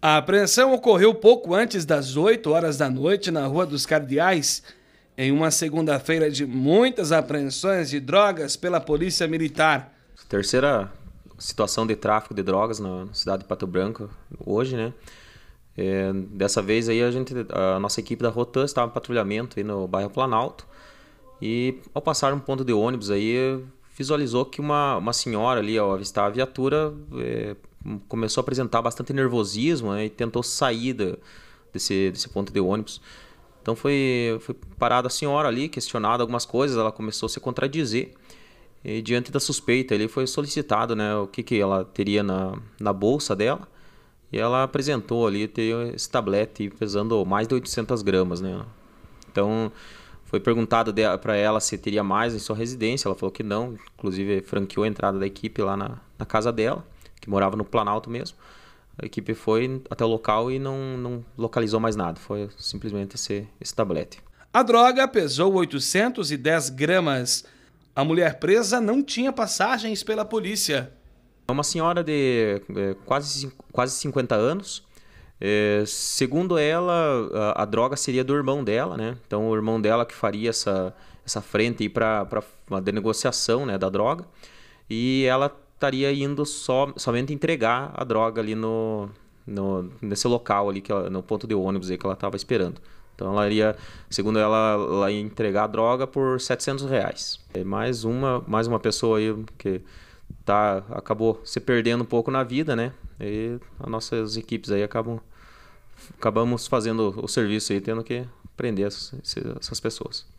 A apreensão ocorreu pouco antes das 8 horas da noite na Rua dos Cardeais, em uma segunda-feira de muitas apreensões de drogas pela Polícia Militar. Terceira situação de tráfico de drogas na cidade de Pato Branco hoje, né? É, dessa vez aí a gente, a nossa equipe da Rotan estava em patrulhamento aí no bairro Planalto e ao passar um ponto de ônibus aí visualizou que uma, uma senhora ali, ao avistar a viatura, é, começou a apresentar bastante nervosismo né, e tentou sair desse, desse ponto de ônibus. Então foi, foi parada a senhora ali, questionada algumas coisas, ela começou a se contradizer. E diante da suspeita, ele foi solicitado né, o que, que ela teria na, na bolsa dela. E ela apresentou ali ter esse tablete pesando mais de 800 gramas. Né? Então, foi perguntado para ela se teria mais em sua residência. Ela falou que não. Inclusive, franqueou a entrada da equipe lá na, na casa dela, que morava no Planalto mesmo. A equipe foi até o local e não, não localizou mais nada. Foi simplesmente esse, esse tablete. A droga pesou 810 gramas. A mulher presa não tinha passagens pela polícia. É uma senhora de eh, quase, quase 50 anos, é, segundo ela, a, a, droga seria do irmão dela, né? Então, o irmão dela que faria essa, essa frente aí para uma denegociação né, da droga. E ela estaria indo so, somente entregar a droga ali no, no, nesse local ali, que ela, no ponto de ônibus aí que ela estava esperando. Então, ela iria, segundo ela, ela ia entregar a droga por 700 reais. É mais uma, mais uma pessoa aí que tá acabou se perdendo um pouco na vida, né? E as nossas equipes aí acabam acabamos fazendo o serviço aí, tendo que prender essas, essas pessoas.